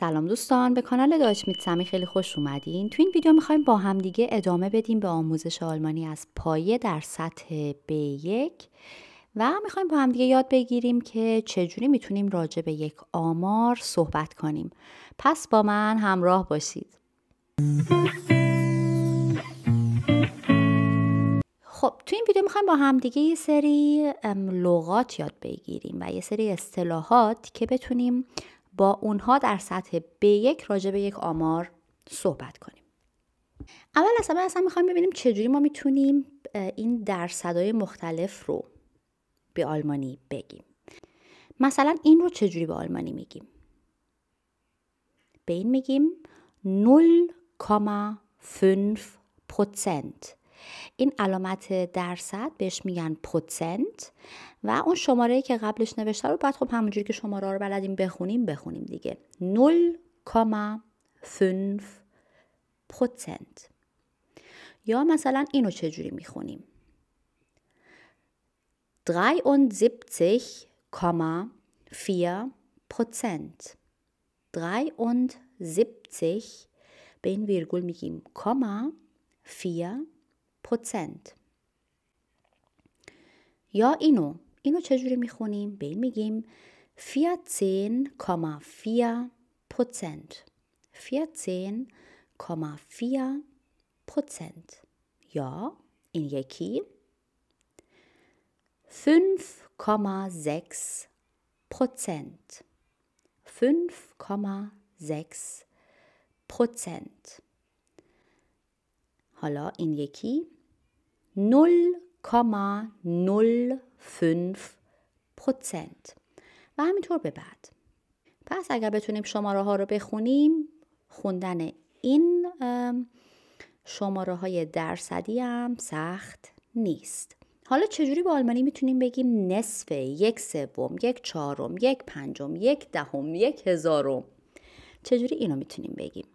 سلام دوستان به کانال داش میتسمی خیلی خوش اومدین تو این ویدیو میخوایم با همدیگه ادامه بدیم به آموزش آلمانی از پایه در سطح B1 و میخوایم با همدیگه یاد بگیریم که چجوری میتونیم راجع به یک آمار صحبت کنیم پس با من همراه باشید خب تو این ویدیو میخوایم با همدیگه یه سری لغات یاد بگیریم و یه سری اصطلاحات که بتونیم با اونها در سطح B1 راجع به یک آمار صحبت کنیم اول از همه اصلا میخوایم ببینیم چجوری ما میتونیم این درصدهای مختلف رو به آلمانی بگیم مثلا این رو چجوری به آلمانی میگیم به این میگیم 0,5 این علامت درصد بهش میگن پوتسنت و اون شماره که قبلش نوشته رو بعد خب همونجوری که شماره رو بلدیم بخونیم بخونیم دیگه 0,5 یا مثلا اینو چجوری میخونیم 73,4 Prozent. 73 به این ویرگول میگیم کاما 4 یا اینو اینو چجوری میخونیم؟ به این میگیم 14,4 14,4 یا این یکی 5,6 5,6 حالا این یکی 0,05 پرسنت و همینطور به بعد پس اگر بتونیم شماره ها رو بخونیم خوندن این شماره های درصدی هم سخت نیست حالا چجوری به آلمانی میتونیم بگیم نصف یک سوم یک چهارم یک پنجم یک دهم یک هزارم چجوری اینو میتونیم بگیم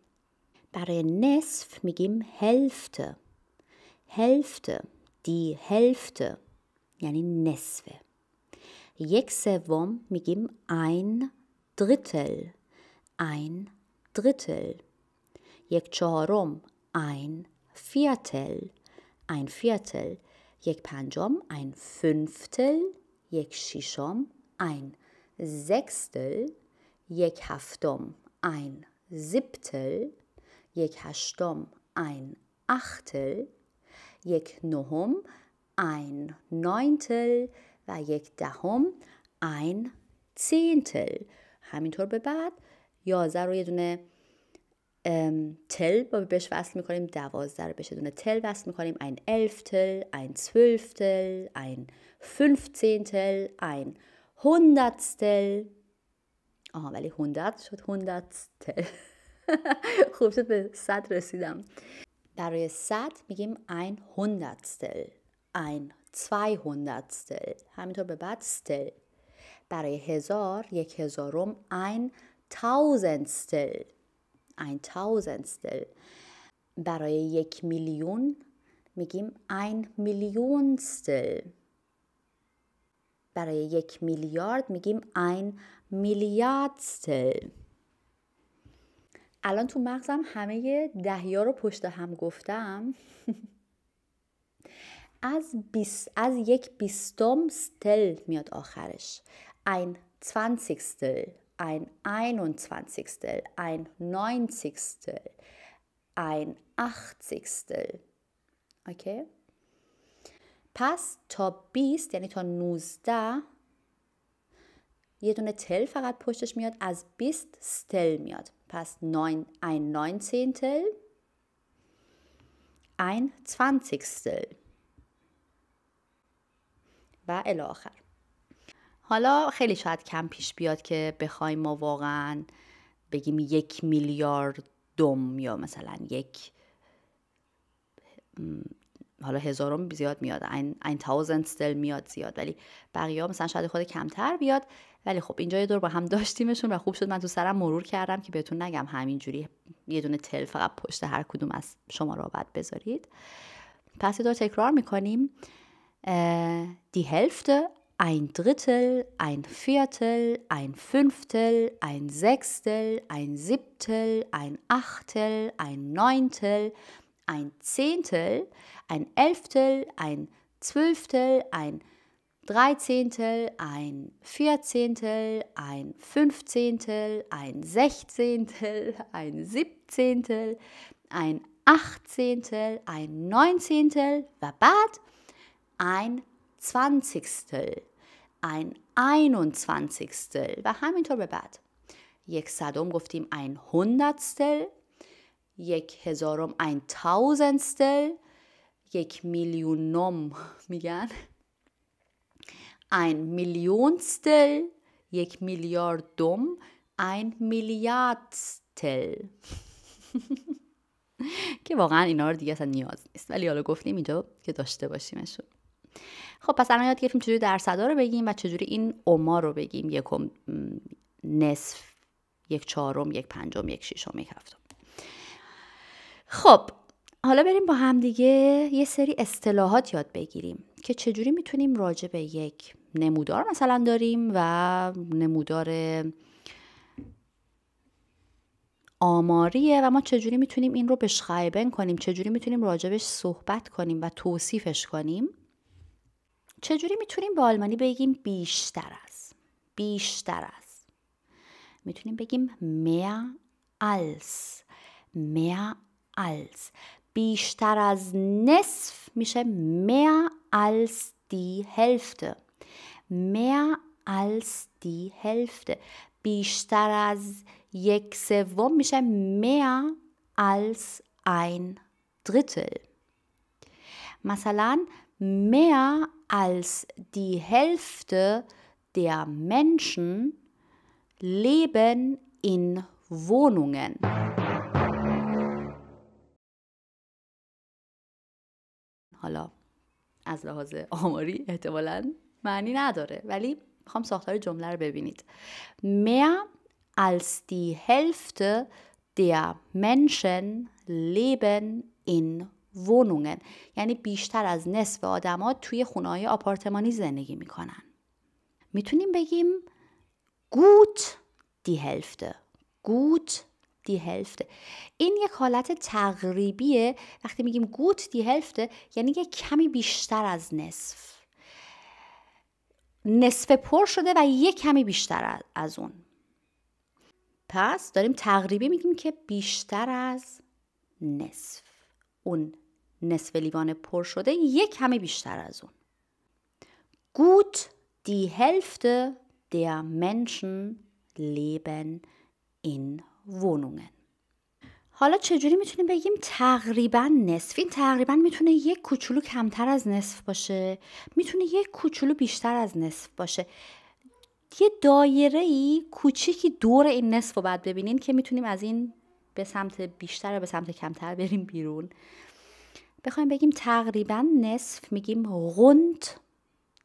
برای نصف میگیم هلفته Hälfte, die Hälfte, yani nesve. Jeksevom, wir geben ein Drittel, ein Drittel. Jekchorom, ein Viertel, ein Viertel. Jekpanjom, ein Fünftel. Yekshishom, ein Sechstel. Jekhaftom, ein Siebtel. Jekhashtom, ein Achtel. یک نهم ein neuntel و یک دهم ein zehntel همینطور به بعد یازده رو یه دونه تل با بهش وصل میکنیم دوازده رو بهش دونه تل وصل میکنیم ein elftel این zwölftel ein fünfzehntel این hundertstel آها ولی هندت شد هندتستل خوب شد به صد رسیدم برای صد میگیم 1 هندت ستل. 1-2 هندت ستل. برای هزار 1 هزارم 1 1000 ستل. 1000 تاوزند برای یک میلیون میگیم 1 میلیون برای یک میلیارد میگیم 1 میلیاد الان تو مغزم همه دهیا رو پشت هم گفتم از, از یک بیستم ستل میاد آخرش ein zwanzigstel ein einundzwanzigstel ein neunzigstel 80 achtzigstel اوکی پس تا 20 یعنی تا 19 یه دونه تل فقط پشتش میاد از 20 ستل میاد passt 9, ein Neunzehntel, ein Zwanzigstel و الاخر حالا خیلی شاید کم پیش بیاد که بخوایم ما واقعا بگیم یک میلیارد دوم یا مثلا یک حالا هزارم زیاد میاد این تاوزند ستل میاد زیاد ولی بقیه ها مثلا شاید خود کمتر بیاد ولی خب اینجا یه دور با هم داشتیمشون و خوب شد من تو سرم مرور کردم که بهتون نگم همینجوری یه دونه تل فقط پشت هر کدوم از شما را بعد بذارید پس یه دور تکرار میکنیم دی هلفته این دریتل، این فیرتل این فنفتل این Sechstel, این سیبتل، این اختل این Neuntel ein Zehntel, ein Elftel, ein Zwölftel, ein Dreizehntel, ein Vierzehntel, ein Fünfzehntel, ein Sechzehntel, ein Siebzehntel, ein Achtzehntel, ein Neunzehntel, Verbat, ein Zwanzigstel, ein Einundzwanzigstel, Vahamin Torbebat. Yeksadom ruft ihm ein Hundertstel, یک هزارم یک ستل یک میلیونم میگن میلیون میلیونستل یک میلیاردم میلیارد میلیاردستل که واقعا اینا رو دیگه اصلا نیاز نیست ولی حالا گفتیم اینجا که داشته باشیمشون خب پس الان یاد گرفتیم چجوری درصدا رو بگیم و چجوری این اوما رو بگیم یکم نصف یک چهارم یک پنجم یک ششم یک هفتم خب حالا بریم با همدیگه یه سری اصطلاحات یاد بگیریم که چجوری میتونیم راجع به یک نمودار مثلا داریم و نمودار آماریه و ما چجوری میتونیم این رو بشخیبن کنیم چجوری میتونیم راجبش صحبت کنیم و توصیفش کنیم چجوری میتونیم به آلمانی بگیم بیشتر از بیشتر از میتونیم بگیم mehr als mehr als. Bishtar az nesf, Mische, mehr als die Hälfte. Mehr als die Hälfte. Bishtar az yeksevom, Mische, mehr als ein Drittel. Masalan, mehr als die Hälfte der Menschen leben in Wohnungen. حالا از لحاظ آماری احتمالا معنی نداره ولی میخوام ساختار جمله رو ببینید mehr als die Hälfte der Menschen leben in Wohnungen یعنی بیشتر از نصف آدما توی خونه‌های آپارتمانی زندگی میکنن میتونیم بگیم gut die Hälfte gut این یک حالت تقریبیه وقتی میگیم گوت دی هلفته یعنی یک کمی بیشتر از نصف نصف پر شده و یک کمی بیشتر از اون پس داریم تقریبی میگیم که بیشتر از نصف اون نصف لیوان پر شده یک کمی بیشتر از اون گوت die Hälfte der Menschen leben in Wohnungen. حالا چجوری میتونیم بگیم تقریبا نصف این تقریبا میتونه یک کوچولو کمتر از نصف باشه میتونه یک کوچولو بیشتر از نصف باشه یه دایره ای کوچیکی دور این نصف رو بعد ببینین که میتونیم از این به سمت بیشتر و به سمت کمتر بریم بیرون بخوایم بگیم تقریبا نصف میگیم غند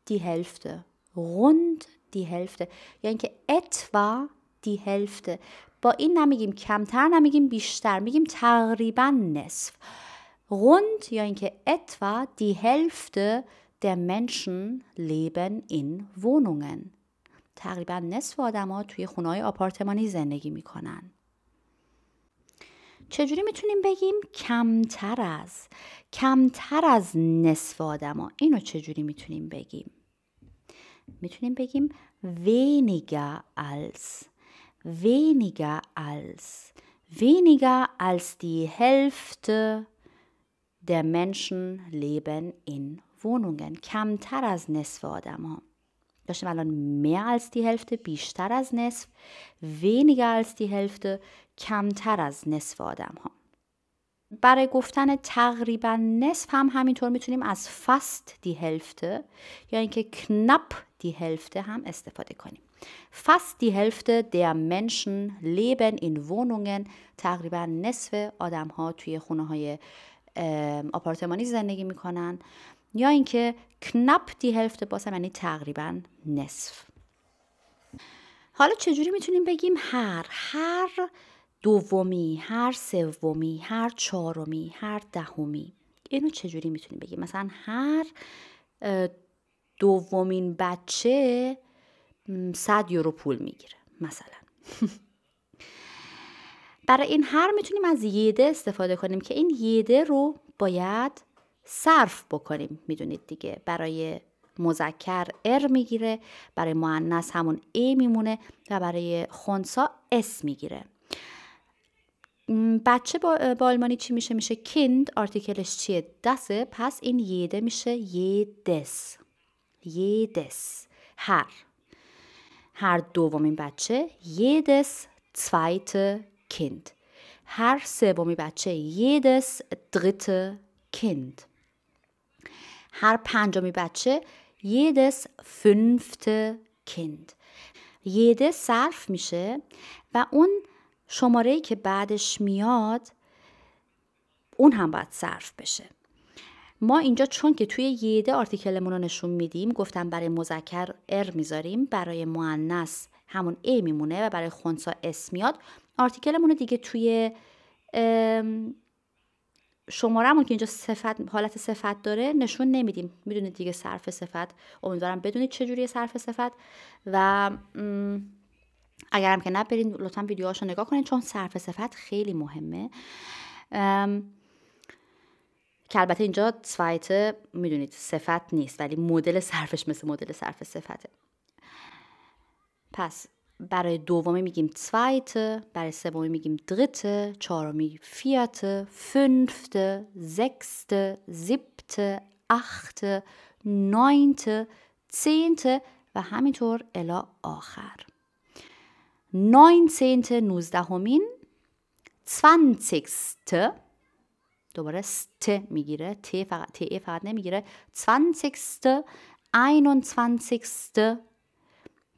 دی هلفته غند دی هلفته یعنی که اتوا دی هلفته با این نمیگیم کمتر نمیگیم بیشتر میگیم تقریبا نصف غند یا اینکه etwa دی هلفته در Menschen لیبن این وونونگن تقریبا نصف ها توی خونه های آپارتمانی زندگی میکنن. چجوری میتونیم بگیم کمتر از کمتر از نصف ها اینو چجوری میتونیم بگیم میتونیم بگیم weniger از weniger als, weniger als die Hälfte der Menschen leben in Wohnungen. kam از نصف آدم Da داشتیم الان mehr als die Hälfte, بیشتر از weniger als die Hälfte, kam از نصف آدم ها. برای گفتن تقریبا نصف هم همینطور میتونیم As fast die Hälfte ja, اینکه knapp die Hälfte haben استفاده Fast die Hälfte der Menschen leben in Wohnungen تقریبا نصف آدم ها توی خونه های آپارتمانی زندگی میکنن یا اینکه کنپ دی هلفت باسم یعنی تقریبا نصف حالا چجوری میتونیم بگیم هر هر دومی هر سومی هر چهارمی هر دهمی اینو چجوری میتونیم بگیم مثلا هر دومین بچه 100 یورو پول میگیره مثلا برای این هر میتونیم از یده استفاده کنیم که این یده رو باید صرف بکنیم میدونید دیگه برای مذکر ار میگیره برای معنیس همون ای میمونه و برای خونسا اس میگیره بچه با, آلمانی چی میشه میشه کیند آرتیکلش چیه دسه پس این یده میشه یدس یدس هر هر دومین بچه یدس zweite کند. هر سومی بچه یدس dritte کند. هر پنجمی بچه یدس fünfte کند. یده صرف میشه و اون شماره که بعدش میاد اون هم باید صرف بشه ما اینجا چون که توی یده آرتیکلمون رو نشون میدیم گفتم برای مذکر ار میذاریم برای معنس همون ای میمونه و برای خونسا اس میاد آرتیکلمون دیگه توی شمارهمون که اینجا صفت حالت صفت داره نشون نمیدیم میدونید دیگه صرف صفت امیدوارم بدونید چجوری صرف صفت و اگرم که نبرین لطفا ویدیوهاشو نگاه کنید چون صرف صفت خیلی مهمه که البته اینجا سفایته میدونید صفت نیست ولی مدل صرفش مثل مدل صرف صفته پس برای دومی میگیم zweite برای سومی میگیم dritte چهارمی vierte فنفته زکسته siebte اخت ناینته سینت و همینطور الا آخر سینت نوزدهمین zwanzigste دوباره ست میگیره ت فقط ت فقط نمیگیره 20 21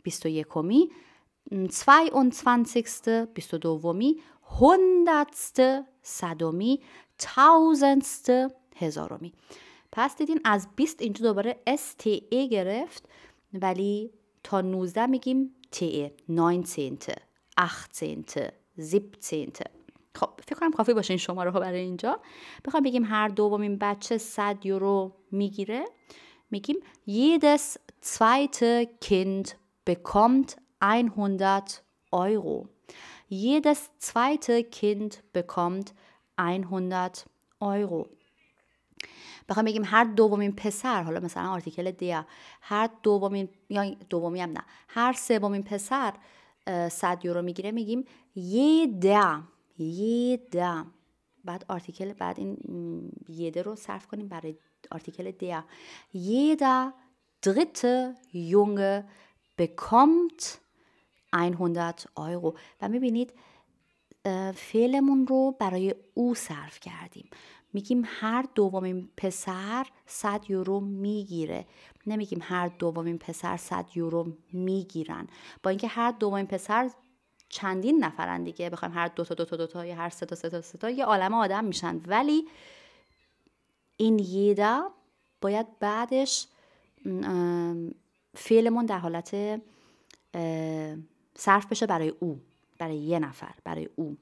21 کمی 22 22 دومی 100 1000 1000. هزارمی پس دیدین از 20 اینجا دوباره ای e گرفت ولی تا 19 میگیم ت 19 18 17 خب فکر کنم کافی باشه این شماره ها برای اینجا بخوام بگیم هر دومین بچه 100 یورو میگیره میگیم jedes zweite Kind bekommt 100 Euro jedes zweite Kind bekommt 100 Euro بخوام بگیم هر دومین پسر حالا مثلا آرتیکل دیا هر دومین یا دومی هم نه هر سومین پسر 100 یورو میگیره میگیم یه ده یدا بعد آرتیکل بعد این یده رو صرف کنیم برای آرتیکل دیا یده dritte Junge bekommt 100 Euro و میبینید فعلمون رو برای او صرف کردیم میگیم هر دومین پسر 100 یورو میگیره نمیگیم هر دومین پسر 100 یورو میگیرن با اینکه هر دومین پسر چندین نفرن دیگه بخوایم هر دو تا دو تا دو تا یا هر سه تا سه تا سه تا یه عالم آدم میشن ولی این یدا باید بعدش فعلمون در حالت صرف بشه برای او برای یه نفر برای او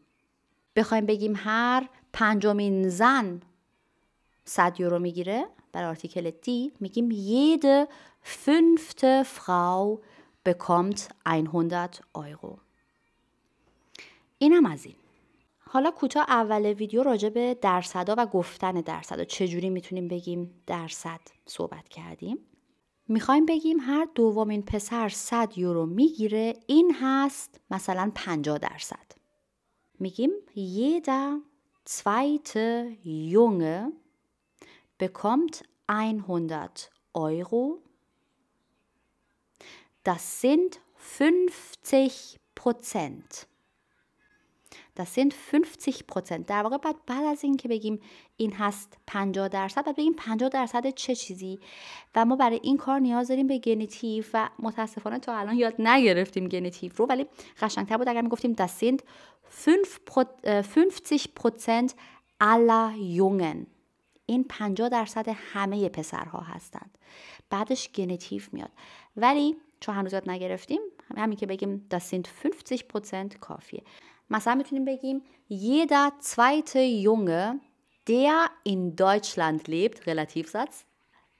بخوایم بگیم هر پنجمین زن صد یورو میگیره برای آرتیکل دی میگیم یده فنفته فراو bekommt 100 یورو اینم از این حالا کوتاه اول ویدیو راجع به درصدا و گفتن درصدا چجوری میتونیم بگیم درصد صحبت کردیم میخوایم بگیم هر دومین پسر 100 یورو میگیره این هست مثلا 50 درصد میگیم jeder zweite Junge bekommt 100 Euro das sind 50 Prozent Das sind 50 پرسنت. در واقع بعد بعد از که بگیم این هست 50 درصد بعد بگیم 50 درصد چه چیزی و ما برای این کار نیاز داریم به گنیتیو و متاسفانه تا الان یاد نگرفتیم گنیتیو رو ولی قشنگتر بود اگر میگفتیم das sind 50 äh, aller Jungen این 50 درصد همه پسرها هستند بعدش گنتیف میاد ولی چون هنوز یاد نگرفتیم همین که بگیم das sind 50 کافیه مثلا میتونیم بگیم jeder zweite Junge der in Deutschland lebt Relativsatz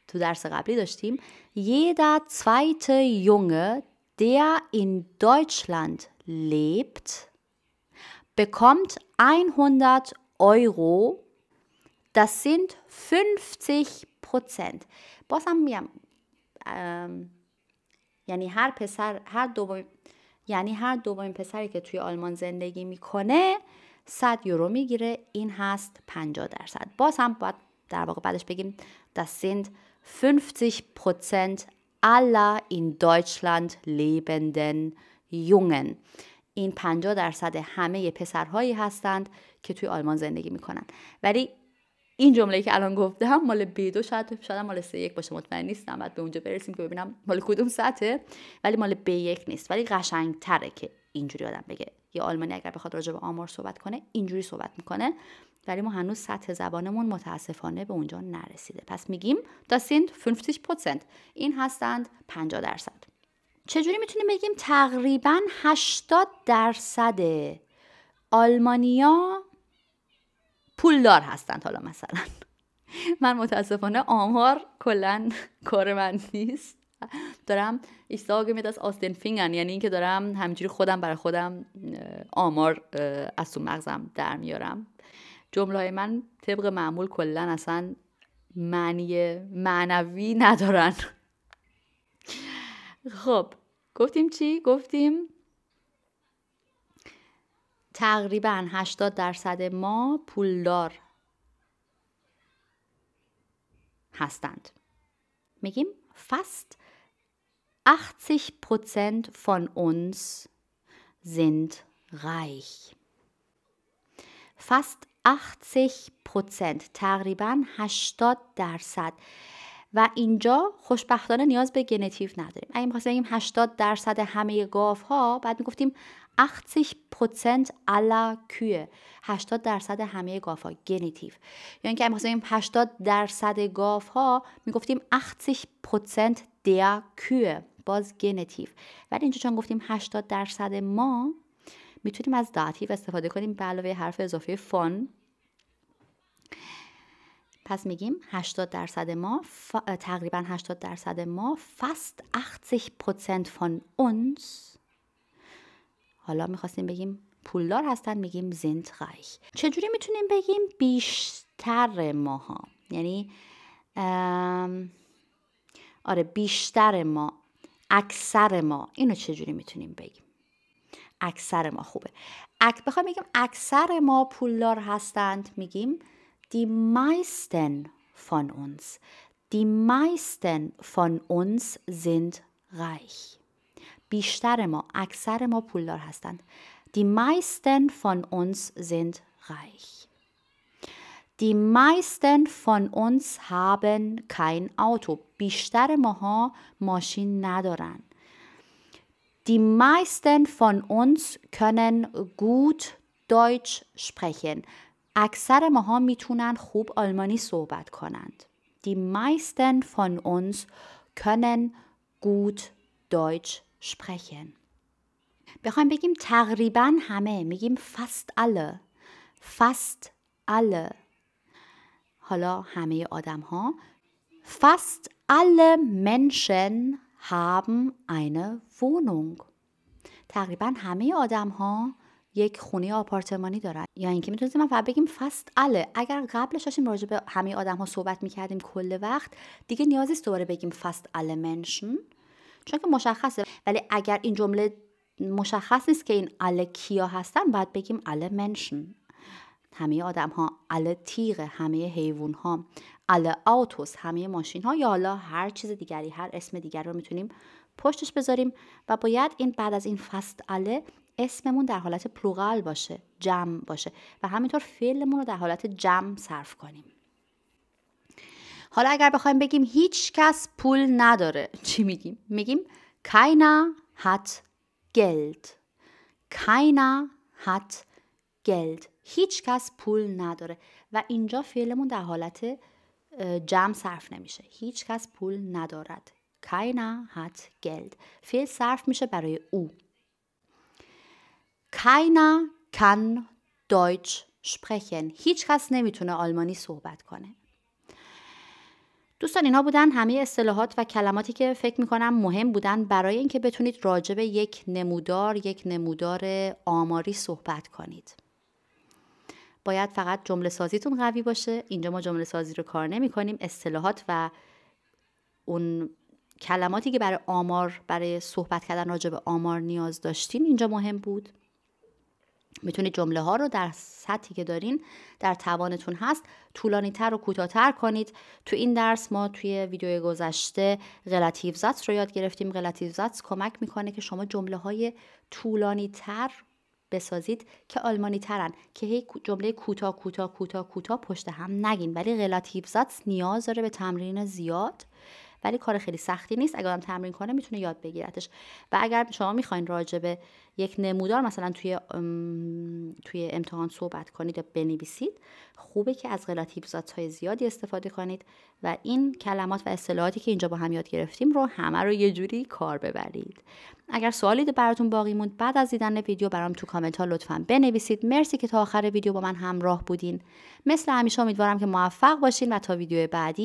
تو درس قبلی داشتیم jeder zweite Junge der in Deutschland lebt bekommt 100 Euro das sind 50 Prozent بازم میگم یعنی هر پسر هر دوم یعنی هر دومین پسری که توی آلمان زندگی میکنه 100 یورو میگیره این هست 50 درصد باز هم باید در واقع بعدش بگیم das sind 50 Prozent aller in Deutschland lebenden Jungen این 50 درصد همه پسرهایی هستند که توی آلمان زندگی میکنن ولی این جمله که الان گفتم مال b دو شاید شاید مال C1 باشه مطمئن نیستم بعد به اونجا برسیم که ببینم مال کدوم سطحه ولی مال b یک نیست ولی قشنگ تره که اینجوری آدم بگه یه آلمانی اگر بخواد راجع به آمار صحبت کنه اینجوری صحبت میکنه ولی ما هنوز سطح زبانمون متاسفانه به اونجا نرسیده پس میگیم دا sind 50 این هستند 50 درصد چجوری میتونیم بگیم تقریبا 80 درصد آلمانیا پولدار هستند حالا مثلا من متاسفانه آمار کلا کار من نیست دارم ایستاگه میاد از آستین فینگن یعنی اینکه دارم همینجوری خودم برای خودم آمار از تو مغزم در میارم جمله من طبق معمول کلا اصلا معنی معنوی ندارن خب گفتیم چی گفتیم تقریبا 80 درصد ما پولدار هستند. میگیم fast 80 Prozent von uns sind reich. Fast 80 تقریبا 80 درصد و اینجا خوشبختانه نیاز به گنتیو نداریم اگه می‌خواستیم بگیم 80 درصد همه گاف ها بعد می‌گفتیم. 80 پرسنت الا کوه 80 درصد همه گاف ها گنیتیو یا یعنی اینکه مثلا 80 درصد گاف ها میگفتیم 80 پرسنت der کوه باز گنیتیو ولی اینجا چون گفتیم 80 درصد ما میتونیم از داتیو استفاده کنیم به علاوه حرف اضافه فون پس میگیم 80 درصد ما ف... تقریبا 80 درصد ما fast 80 Prozent von uns حالا میخواستیم بگیم پولدار هستن میگیم زند reich چجوری میتونیم بگیم بیشتر ماها یعنی آره بیشتر ما اکثر ما اینو چجوری میتونیم بگیم اکثر ما خوبه اک بخوام بگیم اکثر ما پولدار هستند میگیم دی مایستن فون اونز دی مایستن فون اونز sind reich بیشتر ما اکثر ما پولدار هستند Die meisten von uns sind reich. Die meisten von uns haben kein Auto. بیشتر ماها ماشین ندارن. Die meisten von uns können gut Deutsch sprechen. اکثر ماها میتونن خوب آلمانی صحبت کنند. Die meisten von uns können gut Deutsch sprechen. بخوایم بگیم تقریبا همه میگیم fast alle fast alle حالا همه آدم ها fast alle Menschen haben eine Wohnung تقریبا همه آدم ها یک خونه آپارتمانی دارن یا اینکه میتونیم من فقط بگیم فست اله اگر قبلش داشتیم راجع به همه آدم ها صحبت میکردیم کل وقت دیگه نیازی نیست دوباره بگیم فست اله منشن چون که مشخصه ولی اگر این جمله مشخص نیست که این ال کیا هستن باید بگیم ال منشن همه آدم ها ال تیغ همه حیوان ها ال آتوس همه ماشین ها یا حالا هر چیز دیگری هر اسم دیگری رو میتونیم پشتش بذاریم و باید این بعد از این فست ال اسممون در حالت پلوغال باشه جمع باشه و همینطور فعلمون رو در حالت جمع صرف کنیم حالا اگر بخوایم بگیم هیچ کس پول نداره چی میگیم؟ میگیم keiner hat Geld keiner hat Geld هیچ کس پول نداره و اینجا فعلمون در حالت جمع صرف نمیشه هیچ کس پول ندارد keiner hat Geld فعل صرف میشه برای او keiner kann Deutsch sprechen هیچ کس نمیتونه آلمانی صحبت کنه دوستان اینا بودن همه اصطلاحات و کلماتی که فکر میکنم مهم بودن برای اینکه بتونید راجع به یک نمودار یک نمودار آماری صحبت کنید باید فقط جمله سازیتون قوی باشه اینجا ما جمله سازی رو کار نمی کنیم اصطلاحات و اون کلماتی که برای آمار برای صحبت کردن راجع به آمار نیاز داشتین اینجا مهم بود میتونید جمله ها رو در سطحی که دارین در توانتون هست طولانی تر و کوتاهتر کنید تو این درس ما توی ویدیو گذشته غلطیو رو یاد گرفتیم غلطیو کمک میکنه که شما جمله های طولانی تر بسازید که آلمانی ترن که هی جمله کوتاه کوتاه کوتاه کوتاه پشت هم نگین ولی غلطیو نیاز داره به تمرین زیاد ولی کار خیلی سختی نیست اگر آدم تمرین کنه میتونه یاد بگیرتش و اگر شما میخواین راجبه یک نمودار مثلا توی توی امتحان صحبت کنید یا بنویسید خوبه که از رلاتیوزات های زیادی استفاده کنید و این کلمات و اصطلاحاتی که اینجا با هم یاد گرفتیم رو همه رو یه جوری کار ببرید اگر سوالی براتون باقی موند بعد از دیدن ویدیو برام تو کامنت ها لطفا بنویسید مرسی که تا آخر ویدیو با من همراه بودین مثل همیشه امیدوارم که موفق باشین و تا ویدیو بعدی